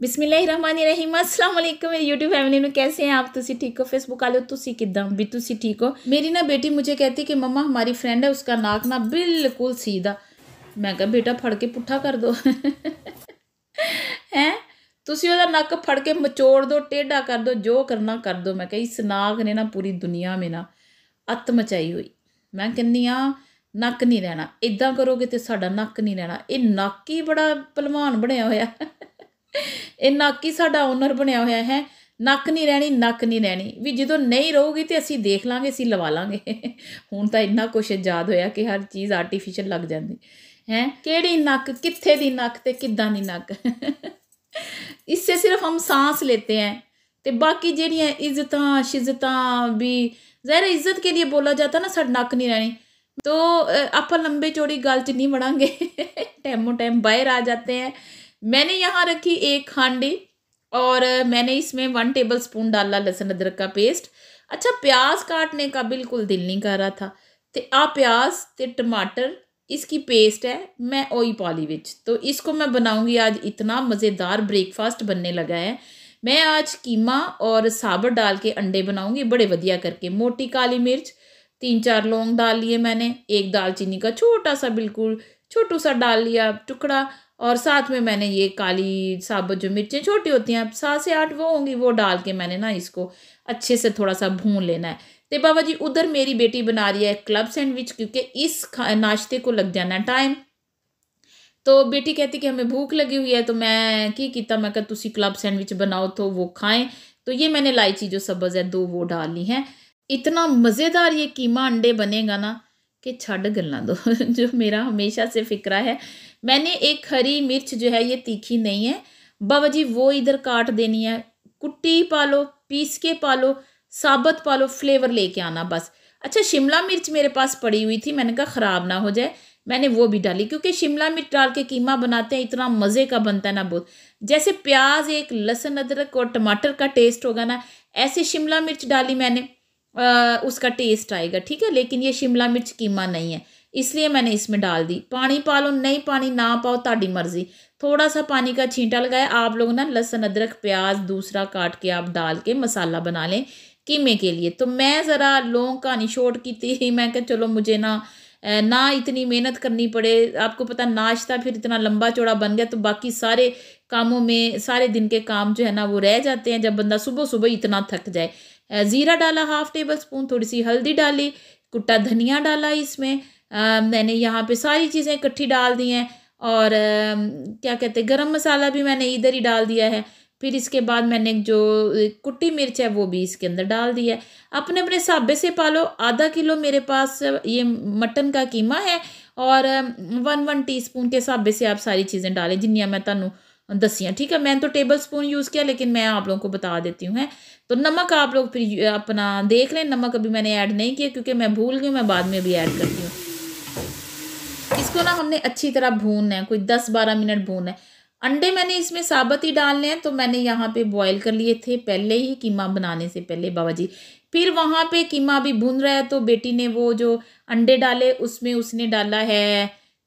ਬਿਸਮਿਲ੍ਲਾਹਿਰਰਹਿਮਾਨਿਰਰਹੀਮ ਅਸਲਾਮੁ ਅਲੈਕੁਮ ਮੇਰੀ YouTube family ਨੂੰ ਕੈਸੇ ਆਪ ਤੁਸੀਂ ਠੀਕ ਹੋ फेसबुक वालों ਤੁਸੀਂ ਕਿਦਾਂ ਵੀ ਤੁਸੀਂ ਠੀਕ ਹੋ ਮੇਰੀ ਨਾ ਬੇਟੀ ਮੁਝੇ ਕਹਤੀ ਕਿ ਮਮਾ ਹਮਾਰੀ ਫਰੈਂਡ ਹੈ ਉਸਕਾ ਨਾਕ ਨਾ ਬਿਲਕੁਲ सीधा ਮੈਂ ਕਹਾ ਬੇਟਾ ਫੜ ਕੇ ਪੁੱਠਾ ਕਰ ਦੋ ਹੈ ਤੁਸੀਂ ਉਹਦਾ ਨੱਕ ਫੜ ਕੇ ਮਚੋੜ ਦੋ ਟੇਢਾ ਕਰ ਦੋ ਜੋ ਕਰਨਾ ਕਰ ਦੋ ਮੈਂ ਕਹਾ ਇਸ ਨਾਕ ਨੇ ਨਾ ਪੂਰੀ ਦੁਨੀਆ ਮੇ ਨਾ ਅਤ ਮਚਾਈ ਹੋਈ ਮੈਂ ਕਹਿੰਦੀ ਆ ਨੱਕ ਨਹੀਂ ਰਹਿਣਾ ਇਦਾਂ ਕਰੋਗੇ ਤੇ ਸਾਡਾ ਨੱਕ ਨਹੀਂ ਰਹਿਣਾ ਇਹ ਨੱਕ ਹੀ ਬੜਾ ਪਹਿਲਵਾਨ ਬਣਿਆ ਹੋਇਆ ਇਹ ਨੱਕ ਹੀ ਸਾਡਾ ਓਨਰ ਬਣਿਆ ਹੋਇਆ ਹੈ ਨੱਕ ਨਹੀਂ ਰਹਿਣੀ ਨੱਕ ਨਹੀਂ ਰਹਿਣੀ ਵੀ ਜਦੋਂ ਨਹੀਂ ਰਹੂਗੀ ਤੇ ਅਸੀਂ ਦੇਖ ਲਾਂਗੇ ਅਸੀਂ ਲਵਾ ਲਾਂਗੇ ਹੁਣ ਤਾਂ ਇੰਨਾ ਕੁਝ ਯਾਦ ਹੋਇਆ ਕਿ ਹਰ ਚੀਜ਼ ਆਰਟੀਫੀਸ਼ੀਅਲ ਲੱਗ ਜਾਂਦੀ ਹੈ ਕਿਹੜੀ ਨੱਕ ਕਿੱਥੇ ਦੀ ਨੱਕ ਤੇ ਕਿੱਦਾਂ ਦੀ ਨੱਕ ਇਸੇ ਸਿਰਫ ਹਮ ਸਾਹ ਲੈਂਦੇ ਆ ਤੇ ਬਾਕੀ ਜਿਹੜੀਆਂ ਇੱਜ਼ਤਾਂ ਸ਼ਿਜ਼ਤਾਂ ਵੀ ਜ਼ਹਿਰ ਇੱਜ਼ਤ ਕੇ ਲਈ ਬੋਲਾ ਜਾਂਦਾ ਨਾ ਸਾਡਾ ਨੱਕ ਨਹੀਂ ਰਹਿਣੀ ਤੋ ਆਪਾਂ ਲੰਬੇ ਚੋੜੀ ਗੱਲ ਚ ਨਹੀਂ ਵੜਾਂਗੇ ਟੈਮੋ ਟੈਮ ਬਾਹਰ ਆ ਜਾਂਦੇ ਆ मैंने यहाँ रखी एक हांडी और मैंने इसमें वन टेबल स्पून डाला लहसुन अदरक का पेस्ट अच्छा प्याज काटने का बिल्कुल दिल नहीं कर रहा था तो आ प्याज तो टमाटर इसकी पेस्ट है मैं ओई पाली बिच तो इसको मैं बनाऊंगी आज इतना मज़ेदार ब्रेकफास्ट बनने लगा है मैं आज कीमा और साबर डाल के अंडे बनाऊंगी बड़े वधिया करके मोटी काली मिर्च तीन चार लौंग डाल लिए मैंने एक दालचीनी का छोटा सा बिल्कुल छोटू सा डाल लिया टुकड़ा और साथ में मैंने ये काली साबुत जो मिर्चें छोटी होती हैं सात से आठ वो होंगी वो डाल के मैंने ना इसको अच्छे से थोड़ा सा भून लेना है तो बाबा जी उधर मेरी बेटी बना रही है क्लब सैंडविच क्योंकि इस नाश्ते को लग जाना टाइम तो बेटी कहती कि हमें भूख लगी हुई है तो मैं की किता मैं तुम क्लब सैंडविच बनाओ तो वो खाएं तो ये मैंने इलायची जो सब्ज़ है दो वो डाल ली हैं इतना मज़ेदार ये कीमा अंडे बनेगा ना कि छड़ गल्ला दो जो मेरा हमेशा से फिक्रा है मैंने एक हरी मिर्च जो है ये तीखी नहीं है बाबा जी वो इधर काट देनी है कुट्टी पा लो पीस के पा लो साबत लो फ्लेवर लेके आना बस अच्छा शिमला मिर्च मेरे पास पड़ी हुई थी मैंने कहा ख़राब ना हो जाए मैंने वो भी डाली क्योंकि शिमला मिर्च डाल के कीमा बनाते हैं इतना मज़े का बनता है ना बहुत जैसे प्याज एक लहसुन अदरक और टमाटर का टेस्ट होगा ना ऐसे शिमला मिर्च डाली मैंने आ, उसका टेस्ट आएगा ठीक है लेकिन ये शिमला मिर्च कीमा नहीं है इसलिए मैंने इसमें डाल दी पानी पा लो नहीं पानी ना पाओ ताड़ी मर्जी थोड़ा सा पानी का छींटा लगाए आप लोग ना लहसुन अदरक प्याज दूसरा काट के आप डाल के मसाला बना लें कीमे के लिए तो मैं ज़रा लौंग कहानी शॉर्ट की थी मैं कह चलो मुझे ना ना इतनी मेहनत करनी पड़े आपको पता नाश्ता फिर इतना लंबा चौड़ा बन गया तो बाकी सारे कामों में सारे दिन के काम जो है ना वो रह जाते हैं जब बंदा सुबह सुबह इतना थक जाए ज़ीरा डाला हाफ टेबल स्पून थोड़ी सी हल्दी डाली कुट्टा धनिया डाला इसमें मैंने यहाँ पे सारी चीज़ें इकट्ठी डाल दी हैं और क्या कहते हैं गर्म मसाला भी मैंने इधर ही डाल दिया है फिर इसके बाद मैंने जो कुट्टी मिर्च है वो भी इसके अंदर डाल दी है अपने अपने हिसाबे से पालो आधा किलो मेरे पास ये मटन का कीमा है और वन वन टीस्पून के हिसाबे से आप सारी चीज़ें डालें जिन्नियाँ मैं थानू दसियाँ ठीक है मैंने तो टेबल स्पून यूज़ किया लेकिन मैं आप लोगों को बता देती हूँ है तो नमक आप लोग फिर अपना देख लें नमक अभी मैंने ऐड नहीं किया क्योंकि मैं भूल गई मैं बाद में भी ऐड करती हूँ इसको ना हमने अच्छी तरह भूनना है कोई दस बारह मिनट भूनना है अंडे मैंने इसमें साबत ही डालने हैं तो मैंने यहाँ पे बॉईल कर लिए थे पहले ही कीमा बनाने से पहले बाबा जी फिर वहाँ पे कीमा अभी भून रहा है तो बेटी ने वो जो अंडे डाले उसमें उसने डाला है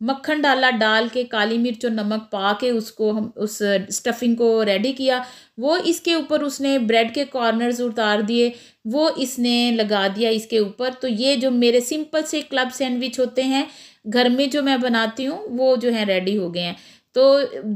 मक्खन डाला डाल के काली मिर्च और नमक पा के उसको हम उस स्टफिंग को रेडी किया वो इसके ऊपर उसने ब्रेड के कॉर्नर्स उतार दिए वो इसने लगा दिया इसके ऊपर तो ये जो मेरे सिंपल से क्लब सैंडविच होते हैं घर में जो मैं बनाती हूँ वो जो है रेडी हो गए हैं तो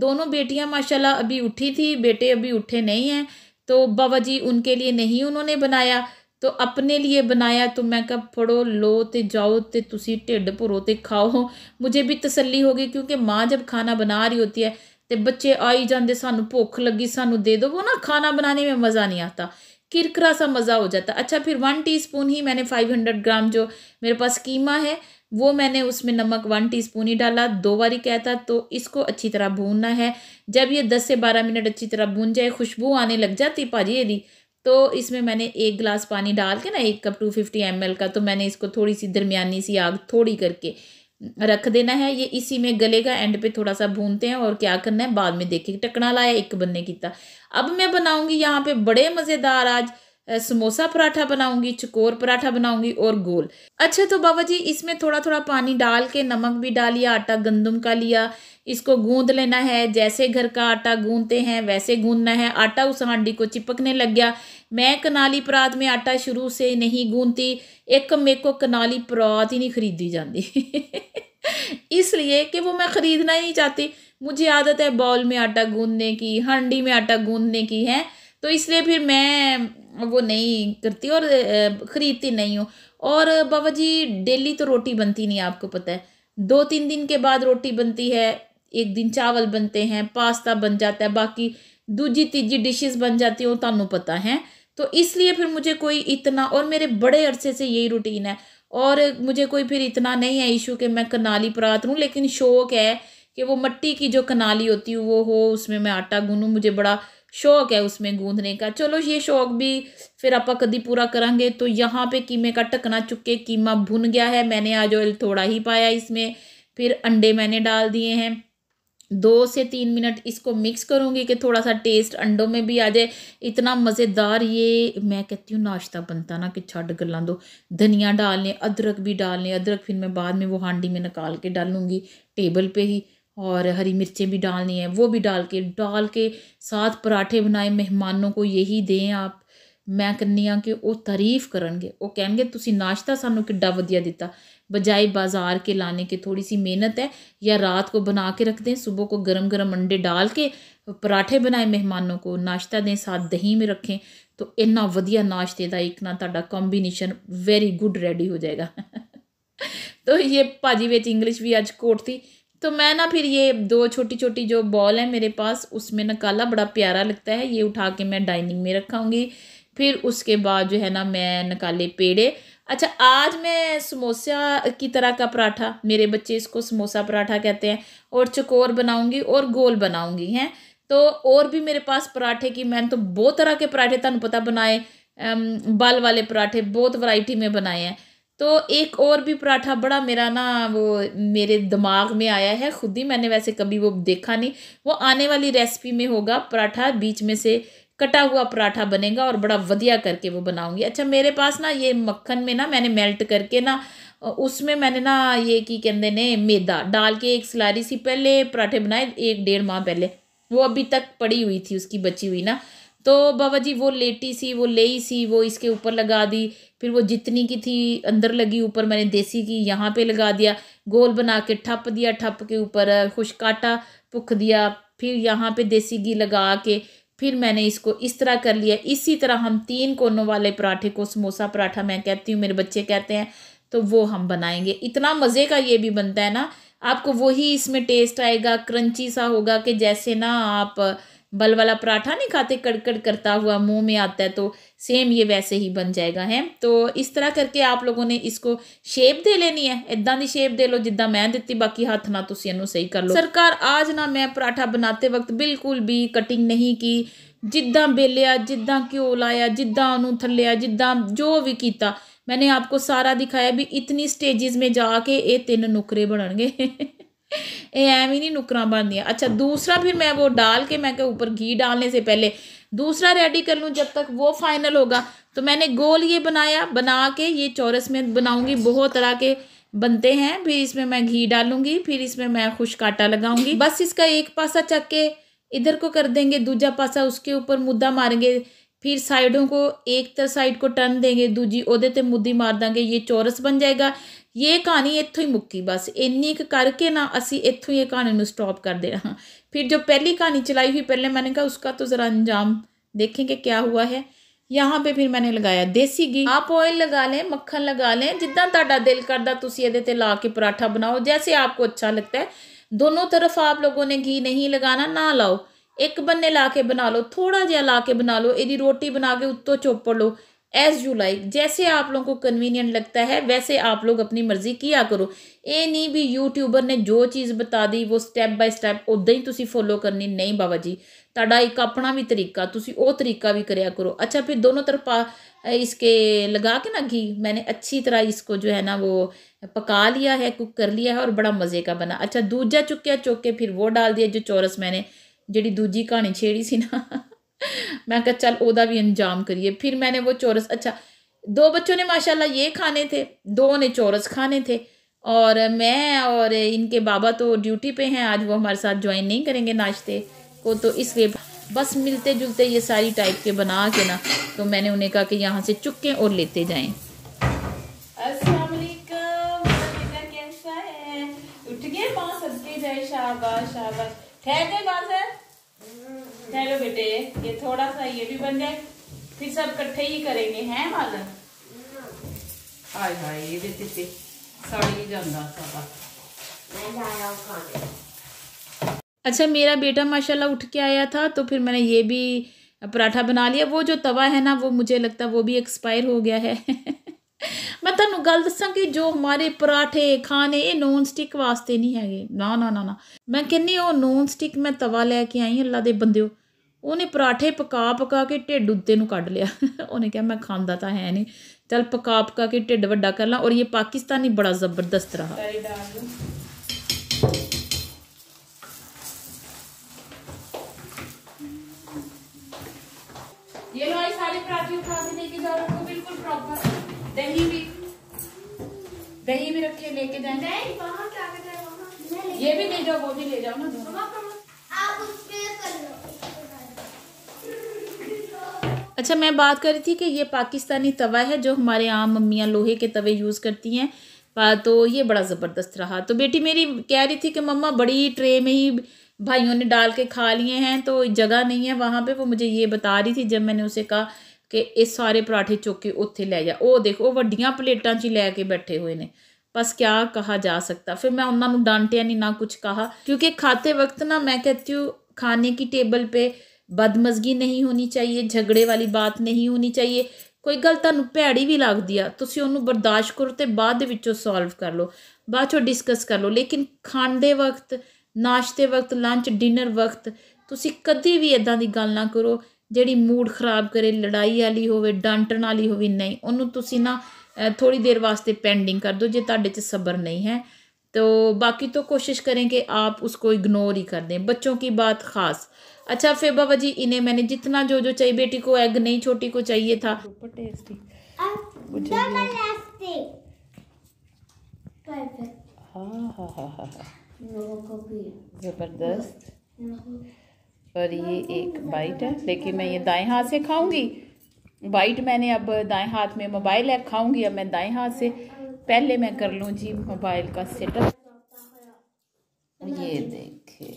दोनों बेटियाँ माशाल्लाह अभी उठी थी बेटे अभी उठे नहीं हैं तो बाबा जी उनके लिए नहीं उन्होंने बनाया तो अपने लिए बनाया तो मैं कहा फड़ो लो तो जाओ तो तुम ढिड भरो तो खाओ मुझे भी तसली होगी क्योंकि माँ जब खाना बना रही होती है तो बच्चे आई जाते सू भुख लगी सू दे दो वो ना खाना बनाने में मज़ा नहीं आता किरकरा सा मज़ा हो जाता अच्छा फिर वन स्पून ही मैंने फाइव हंड्रेड ग्राम जो मेरे पास कीमा है वो मैंने उसमें नमक वन टीस्पून ही डाला दो बारी कहता तो इसको अच्छी तरह भूनना है जब ये दस से बारह मिनट अच्छी तरह भून जाए खुशबू आने लग जाती भाजी यदि तो इसमें मैंने एक गिलास पानी डाल के ना एक cup two fifty M L का तो मैंने इसको थोड़ी सी दरमियानी सी आग थोड़ी करके रख देना है ये इसी में गलेगा एंड पे थोड़ा सा भूनते हैं और क्या करना है बाद में देखे टकना लाया एक बनने की अब मैं बनाऊंगी यहाँ पे बड़े मज़ेदार आज समोसा पराठा बनाऊंगी चकोर पराठा बनाऊंगी और गोल अच्छा तो बाबा जी इसमें थोड़ा थोड़ा पानी डाल के नमक भी डालिया आटा गंदम का लिया इसको गूंद लेना है जैसे घर का आटा गूंदते हैं वैसे गूंदना है आटा उस हांडी को चिपकने लग गया मैं कनाली परात में आटा शुरू से नहीं गूंदती एक मेरे को कनाली परात ही नहीं खरीदी जाती इसलिए कि वो मैं ख़रीदना ही नहीं चाहती मुझे आदत है बॉल में आटा गूंदने की हांडी में आटा गूंदने की है तो इसलिए फिर मैं वो नहीं करती और ख़रीदती नहीं हूँ और बाबा जी डेली तो रोटी बनती नहीं आपको पता है दो तीन दिन के बाद रोटी बनती है एक दिन चावल बनते हैं पास्ता बन जाता है बाकी दूजी तीजी डिशेस बन जाती हूँ ਤੁਹਾਨੂੰ पता है तो इसलिए फिर मुझे कोई इतना और मेरे बड़े अरसे से यही रूटीन है और मुझे कोई फिर इतना नहीं है इशू कि मैं कनाली परात हूँ लेकिन शौक है कि वो मट्टी की जो कनाली होती है वो हो उसमें मैं आटा गूनूँ मुझे बड़ा शौक़ है उसमें ਗੂੰਦਨੇ का चलो ये शौक भी फिर आप कभी पूरा करेंगे तो यहाँ पे कीमे का ढकना चुके कीमा भुन गया है मैंने आज ऑयल थोड़ा ही पाया इसमें फिर अंडे मैंने डाल दिए हैं दो से तीन मिनट इसको मिक्स करूँगी कि थोड़ा सा टेस्ट अंडों में भी आ जाए इतना मज़ेदार ये मैं कहती हूँ नाश्ता बनता ना कि छड़ गला दो धनिया डाल लें अदरक भी डाल लें अदरक फिर मैं बाद में वो हांडी में निकाल के डालूँगी टेबल पे ही और हरी मिर्चें भी डालनी है वो भी डाल के डाल के साथ पराठे बनाए मेहमानों को यही दें आप मैं कहनी हाँ कि वह तारीफ करे वह कहे तुम नाश्ता सानू कि वजिया दिता बजाय बाजार के लाने के थोड़ी सी मेहनत है या रात को बना के रख दें सुबह को गरम गरम अंडे डाल के पराठे बनाए मेहमानों को नाश्ता दें साथ दही में रखें तो इन्ना वधिया नाश्ते का एक ना कॉम्बीनेशन वेरी गुड रेडी हो जाएगा तो ये भाजी बच्चे इंग्लिश भी अच्छ कोट थी तो मैं ना फिर ये दो छोटी छोटी जो बॉल है मेरे पास उसमें ना काला बड़ा प्यारा लगता है ये उठा के मैं डाइनिंग में रखाऊंगी फिर उसके बाद जो है ना मैं निकाले पेड़े अच्छा आज मैं समोसा की तरह का पराठा मेरे बच्चे इसको समोसा पराठा कहते हैं और चकोर बनाऊंगी और गोल बनाऊंगी हैं तो और भी मेरे पास पराठे की मैंने तो बहुत तरह के पराठे तुम पता बनाए बाल वाले पराठे बहुत ਵੈਰਾਈਟੀ में बनाए हैं तो एक और भी पराठा बड़ा मेरा ना वो मेरे दिमाग में आया है खुद ही मैंने वैसे कभी वो देखा नहीं वो आने वाली रेसिपी में होगा पराठा बीच में से कटा हुआ पराठा बनेगा और बड़ा वधिया करके वो बनाऊंगी अच्छा मेरे पास ना ये मक्खन में ना मैंने मेल्ट करके ना उसमें मैंने ना ये की कहते ने मैदा डाल के एक सलारी सी पहले पराठे बनाए एक डेढ़ माह पहले वो अभी तक पड़ी हुई थी उसकी बची हुई ना तो बाबा जी वो लेटी सी वो लेई सी वो इसके ऊपर लगा दी फिर वो जितनी की थी अंदर लगी ऊपर मैंने देसी की यहाँ पे लगा दिया गोल बना के ठप दिया ठप के ऊपर खुश काटा पुख दिया फिर यहाँ पे देसी घी लगा के फिर मैंने इसको इस तरह कर लिया इसी तरह हम तीन कोनों वाले पराठे को समोसा पराठा मैं कहती हूँ मेरे बच्चे कहते हैं तो वो हम बनाएंगे इतना मज़े का ये भी बनता है ना आपको वही इसमें टेस्ट आएगा क्रंची सा होगा कि जैसे ना आप बल वाला पराठा नहीं खाते कड़कड़ करता हुआ मुंह में आता है तो सेम ये वैसे ही बन जाएगा है तो इस तरह करके आप लोगों ने इसको शेप दे लेनी है इदा दी शेप दे लो जिदा मैं दिती बाकी हाथ ना तुम इन सही कर लो सरकार आज ना मैं पराठा बनाते वक्त बिल्कुल भी कटिंग नहीं की जिदा बेलिया जिदा घ्यो लाया जिदा उन्होंने थलिया जिदा जो भी किया मैंने आपको सारा दिखाया भी इतनी स्टेजिज में जाके ये तीन नुकरे बनन ये एवं नहीं नुकरा बन दिया अच्छा दूसरा फिर मैं वो डाल के मैं के ऊपर घी डालने से पहले दूसरा रेडी कर लूँ जब तक वो फाइनल होगा तो मैंने गोल ये बनाया बना के ये चौरस में बनाऊँगी बहुत तरह के बनते हैं फिर इसमें मैं घी डालूंगी फिर इसमें मैं खुश काटा लगाऊंगी बस इसका एक पासा चक के इधर को कर देंगे दूजा पासा उसके ऊपर मुद्दा मारेंगे फिर साइडों को एक तर साइड को टर्न देंगे दूजी ओदे ते मुद्दी मार देंगे ये चौरस बन जाएगा ये कहानी इतों ही मुक्की बस इन्नी एक करके ना असी इतों ही कहानी में स्टॉप कर दे रहा फिर जो पहली कहानी चलाई हुई पहले मैंने कहा उसका तो ज़रा अंजाम देखें कि क्या हुआ है यहाँ पे फिर मैंने लगाया देसी घी आप ऑयल लगा लें मक्खन लगा लें जिदा ताडा दिल करता ये ला के पराठा बनाओ जैसे आपको अच्छा लगता है दोनों तरफ आप लोगों ने घी नहीं लगाना ना लाओ एक बन्ने ला के बना लो थोड़ा जहा ला के बना लो यदि रोटी बना के उत्तों चोपड़ लो एज़ यू लाइक जैसे आप लोगों को कन्वीनियंट लगता है वैसे आप लोग अपनी मर्ज़ी किया करो ये नहीं भी यूट्यूबर ने जो चीज़ बता दी वो स्टैप बाय स्टैप उदा ही तुम फॉलो करनी नहीं बाबा जी ता एक अपना भी तरीका तुम वो तरीका भी ਕਰਿਆ ਕਰੋ ਅੱਛਾ ਫਿਰ ਦੋਨੋਂ ਤਰਫਾ इसके लगा के ना घी मैंने अच्छी तरह इसको जो है ना वो पका लिया है कुक कर लिया है और बड़ा मज़े का बना अच्छा दूजा चुकया चुके फिर वो डाल दिया जो चौरस मैंने जी दूजी कहानी छेड़ी सी ना मैं कहा चल ओदा भी अंजाम करिए फिर मैंने वो चोरस अच्छा दो बच्चों ने माशाल्लाह ये खाने थे दो ने चोरस खाने थे और मैं और इनके बाबा तो ड्यूटी पे हैं आज वो हमारे साथ ज्वाइन नहीं करेंगे नाश्ते को तो इसलिए बस मिलते जुलते ये सारी टाइप के बना के ना तो मैंने उन्हें कहा कि यहाँ से चुपकें और लेते जाएं उठ गए शाबाश शाबाश ठहर गए बाजर चलो बेटे ये थोड़ा सा ये भी बन जाए फिर सब कट्ठे ही करेंगे हैं मालन हाय हाय ये ते सड़ी जाता सारा अच्छा मेरा बेटा माशाल्लाह उठ के आया था तो फिर मैंने ये भी पराठा बना लिया वो जो तवा है ना वो मुझे लगता है वो भी एक्सपायर हो गया है ਮੈਂ ਤੁਹਾਨੂੰ ਗੱਲ ਦੱਸਾਂ ਕਿ ਜੋ ਹਮਾਰੇ ਪਰਾਠੇ ਖਾਣੇ ਇਹ ਨੌਨ ਸਟਿਕ ਵਾਸਤੇ ਨਹੀਂ ਹੈਗੇ ਨਾ ਨਾ ਨਾ ਨਾ ਮੈਂ ਕਹਿੰਨੀ ਉਹ ਨੌਨ ਸਟਿਕ ਮੈਂ ਤਵਾ ਲੈ ਕੇ ਆਈ ਅੱਲਾ ਦੇ ਬੰਦਿਓ ਉਹਨੇ ਪਰਾਠੇ ਪਕਾ ਪਕਾ ਕੇ ਢਿੱਡ ਉੱਤੇ ਨੂੰ ਕੱਢ ਲਿਆ ਉਹਨੇ ਕਿਹਾ ਮੈਂ ਖਾਂਦਾ ਤਾਂ ਹੈ ਨਹੀਂ ਚਲ ਪਕਾ ਪਕਾ ਕੇ ਢਿੱਡ ਵੱਡਾ ਕਰ ਲਾਂ ਔਰ ਇਹ ਪਾਕਿਸਤਾਨੀ ਬੜਾ ਜ਼ਬਰਦਸਤ ਰਹਾ ये लो सारे पराठे उठा के लेके ਜ਼ਰੂਰਤ रखो बिल्कुल प्रॉपर दही भी दही भी रखे लेके जाए क्या ये भी ले जाओ वो भी ले जाओ ना अच्छा मैं बात कर रही थी कि ये पाकिस्तानी तवा है जो हमारे आम मम्मियाँ लोहे के तवे यूज़ करती हैं तो ये बड़ा ज़बरदस्त रहा तो बेटी मेरी कह रही थी कि मम्मा बड़ी ट्रे में ही भाइयों ने डाल के खा लिए हैं तो जगह नहीं है वहाँ पे वो मुझे ये बता रही थी जब मैंने उसे कहा ਕਿ ਇਹ ਸਾਰੇ ਪਰਾਠੇ ਚੁੱਕ ਕੇ ਉੱਥੇ ਲੈ ਜਾ ਉਹ ਦੇਖੋ ਉਹ ਵੱਡੀਆਂ ਪਲੇਟਾਂ 'ਚ ਲੈ ਕੇ ਬੈਠੇ ਹੋਏ ਨੇ ਬਸ ਕਿਆ ਕਹਾ ਜਾ ਸਕਦਾ ਫਿਰ ਮੈਂ ਉਹਨਾਂ ਨੂੰ ਡਾਂਟਿਆ ਨਹੀਂ ਨਾ ਕੁਝ ਕਹਾ ਕਿਉਂਕਿ ਖਾਤੇ ਵਕਤ ਨਾ ਮੈਂ ਕਹਤੀ ਹੂੰ ਖਾਣੇ ਕੀ ਟੇਬਲ 'ਤੇ ਬਦਮਜ਼ਗੀ ਨਹੀਂ ਹੋਣੀ ਚਾਹੀਏ ਝਗੜੇ ਵਾਲੀ ਬਾਤ ਨਹੀਂ ਹੋਣੀ ਚਾਹੀਏ ਕੋਈ ਗੱਲ ਤੁਹਾਨੂੰ ਭੈੜੀ ਵੀ ਲੱਗਦੀ ਆ ਤੁਸੀਂ ਉਹਨੂੰ ਬਰਦਾਸ਼ਤ ਕਰੋ ਤੇ ਬਾਅਦ ਦੇ ਵਿੱਚੋਂ ਸੋਲਵ ਕਰ ਲਓ ਬਾਅਦ ਚੋਂ ਡਿਸਕਸ ਕਰ ਲਓ ਲੇਕਿਨ ਖਾਂਦੇ ਵਕਤ ਨਾਸ਼ਤੇ ਵਕਤ ਲੰਚ ਡਿਨਰ ਵਕਤ ਤੁਸੀਂ ਕਦੀ ਵੀ ਇਦਾਂ ਦੀ ਗੱਲ ਨਾ ਕਰੋ ਜਿਹੜੀ ਮੂਡ ਖਰਾਬ ਕਰੇ ਲੜਾਈ ਵਾਲੀ ਹੋਵੇ ਡਾਂਟਣ ਵਾਲੀ ਹੋਵੇ ਨਹੀਂ ਉਹਨੂੰ ਤੁਸੀਂ ਨਾ ਥੋੜੀ ਦੇਰ ਵਾਸਤੇ ਪੈਂਡਿੰਗ ਕਰ ਦਿਓ ਜੇ ਤੁਹਾਡੇ नहीं है तो बाकी तो कोशिश करें कि आप उसको इग्नोर ही कर दें बच्चों की बात खास अच्छा फिर बाबा जी इन्हें मैंने जितना जो जो चाहिए बेटी को एग नहीं छोटी को चाहिए था जबरदस्त और ये एक बाइट है लेकिन मैं ये दाएं हाथ से खाऊंगी बाइट मैंने अब दाएं हाथ में मोबाइल है खाऊंगी अब मैं दाएं हाथ से पहले मैं कर लूँ जी मोबाइल का सेटअप ये देखे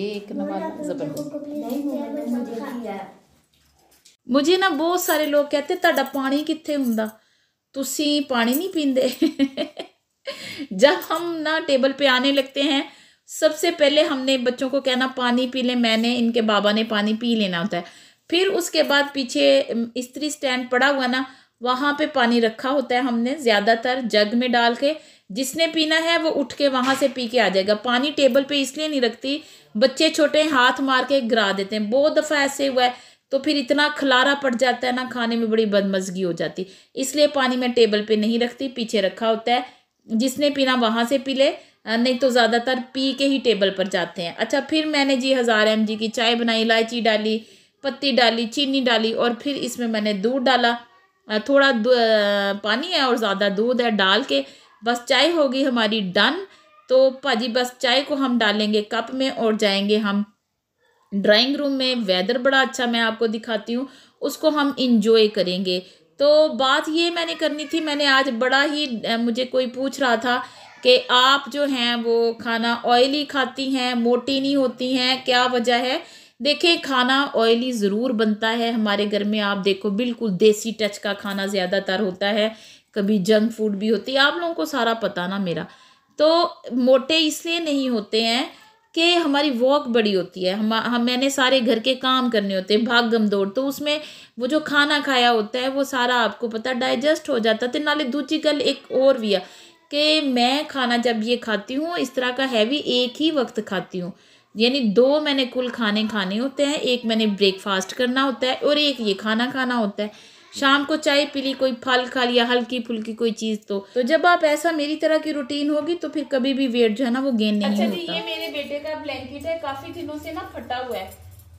ये एक नवाज जबरदस्त मुझे ना बहुत सारे लोग कहते ਤੁਹਾਡਾ पानी कितने ਹੁੰਦਾ ਤੁਸੀਂ पानी नहीं पींदे जब हम ना टेबल पे आने लगते हैं सबसे पहले हमने बच्चों को कहना पानी पी ले मैंने इनके बाबा ने पानी पी लेना होता है फिर उसके बाद पीछे स्त्री स्टैंड पड़ा हुआ ना वहाँ पे पानी रखा होता है हमने ज़्यादातर जग में डाल के जिसने पीना है वो उठ के वहाँ से पी के आ जाएगा पानी टेबल पे इसलिए नहीं रखती बच्चे छोटे हाथ मार के गिरा देते हैं बहुत दफ़ा ऐसे हुआ है तो फिर इतना खलारा पड़ जाता है ना खाने में बड़ी बदमजगी हो जाती इसलिए पानी मैं टेबल पर नहीं रखती पीछे रखा होता है जिसने पीना वहाँ से पी ले नहीं तो ज़्यादातर पी के ही टेबल पर जाते हैं अच्छा फिर मैंने जी हज़ार एम की चाय बनाई इलायची डाली पत्ती डाली चीनी डाली और फिर इसमें मैंने दूध डाला थोड़ा पानी है और ज़्यादा दूध है डाल के बस चाय होगी हमारी डन तो भाजी बस चाय को हम डालेंगे कप में और जाएंगे हम ड्राइंग रूम में वेदर बड़ा अच्छा मैं आपको दिखाती हूँ उसको हम इंजॉय करेंगे तो बात ये मैंने करनी थी मैंने आज बड़ा ही मुझे कोई पूछ रहा था कि आप जो हैं वो खाना ऑयली खाती हैं मोटी नहीं होती हैं क्या वजह है देखिए खाना ऑयली ज़रूर बनता है हमारे घर में आप देखो बिल्कुल देसी टच का खाना ज़्यादातर होता है कभी जंक फूड भी होती है आप लोगों को सारा पता ना मेरा तो मोटे इसलिए नहीं होते हैं कि हमारी वॉक बड़ी होती है हम हम मैंने सारे घर के काम करने होते हैं भाग गम दौड़ तो उसमें वो जो खाना खाया होता है वो सारा आपको पता डाइजेस्ट हो जाता तो नाले दूसरी गल एक और भी है कि मैं खाना जब ये खाती हूँ इस तरह का हैवी एक ही वक्त खाती हूँ यानी दो मैंने कुल खाने खाने होते हैं एक मैंने ब्रेकफास्ट करना होता है और एक ये खाना खाना होता है शाम को चाय पी ली कोई फल खा लिया हल्की फुल्की कोई चीज़ तो तो जब आप ऐसा मेरी तरह की रूटीन होगी तो फिर कभी भी वेट जो है ना वो गेन नहीं अच्छा होता। ये मेरे बेटे का ब्लैंकेट है काफी दिनों से ना फटा हुआ है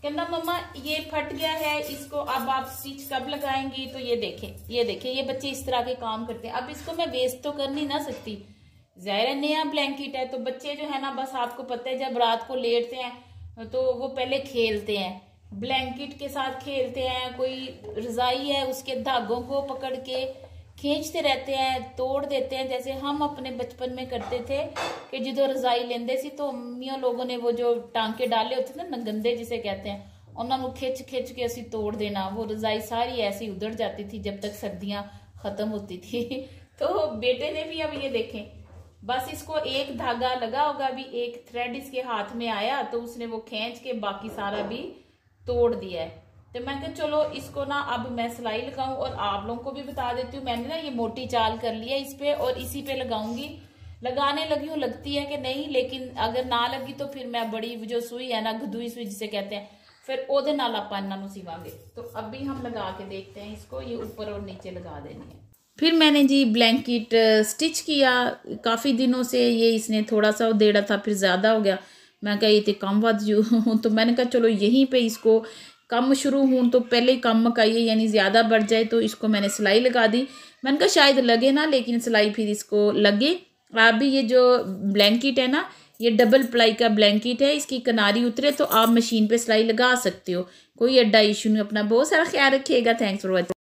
कहना मम्मा ये फट गया है इसको अब आप स्टिच कब लगाएंगी तो ये देखें ये देखें ये बच्चे इस तरह के काम करते हैं अब इसको मैं वेस्ट तो कर नहीं ना सकती ज़ाहिर नया ब्लैंकेट है तो बच्चे जो है ना बस आपको पता है जब रात को लेटते हैं तो वो पहले खेलते हैं ब्लैंकेट के साथ खेलते हैं कोई रजाई है उसके धागों को पकड़ के खींचते रहते हैं तोड़ देते हैं जैसे हम अपने बचपन में करते थे कि जो रजाई लेंदे सी तो अम्मियों लोगों ने वो जो टांके डाले होते थे ना गंदे जिसे कहते हैं उन्होंने खिंच खिंच के असी तोड़ देना वो रजाई सारी ऐसी उधड़ जाती थी जब तक सर्दियां खत्म होती थी तो बेटे ने भी अब ये देखें बस इसको एक धागा लगा होगा अभी एक थ्रेड इसके हाथ में आया तो उसने वो खींच के बाकी सारा भी तोड़ दिया है तो मैं कहा चलो इसको ना अब मैं सिलाई लगाऊं और आप लोगों को भी बता देती हूँ मैंने ना ये मोटी चाल कर ली है इस पे और इसी पे लगाऊंगी लगाने लगी हूँ लगती है कि नहीं लेकिन अगर ना लगी तो फिर मैं बड़ी जो सुई है ना गदुई सुई जिसे कहते हैं फिर ओदे नाल आप इन्हों सीवे तो अभी हम लगा के देखते हैं इसको ये ऊपर और नीचे लगा देनी है फिर मैंने जी ब्लैंकेट स्टिच किया काफ़ी दिनों से ये इसने थोड़ा सा उधेड़ा था फिर ज़्यादा हो गया मैं कहा ये तो कम वो तो मैंने कहा चलो यहीं पे इसको शुरू हूँ तो पहले ही कम ਕੰਮ मुकाइए यानी ज़्यादा बढ़ जाए तो इसको मैंने सिलाई लगा दी मैंने कहा शायद लगे ना लेकिन सिलाई फिर इसको लगे आप भी ये जो ब्लैंकेट है ना ये डबल प्लाई का ब्लैंकेट है इसकी किनारी उतरे तो आप मशीन पे सिलाई लगा सकते हो कोई अड्डा इशू नहीं अपना बहुत सारा ख्याल रखिएगा थैंक्स फॉर वॉचिंग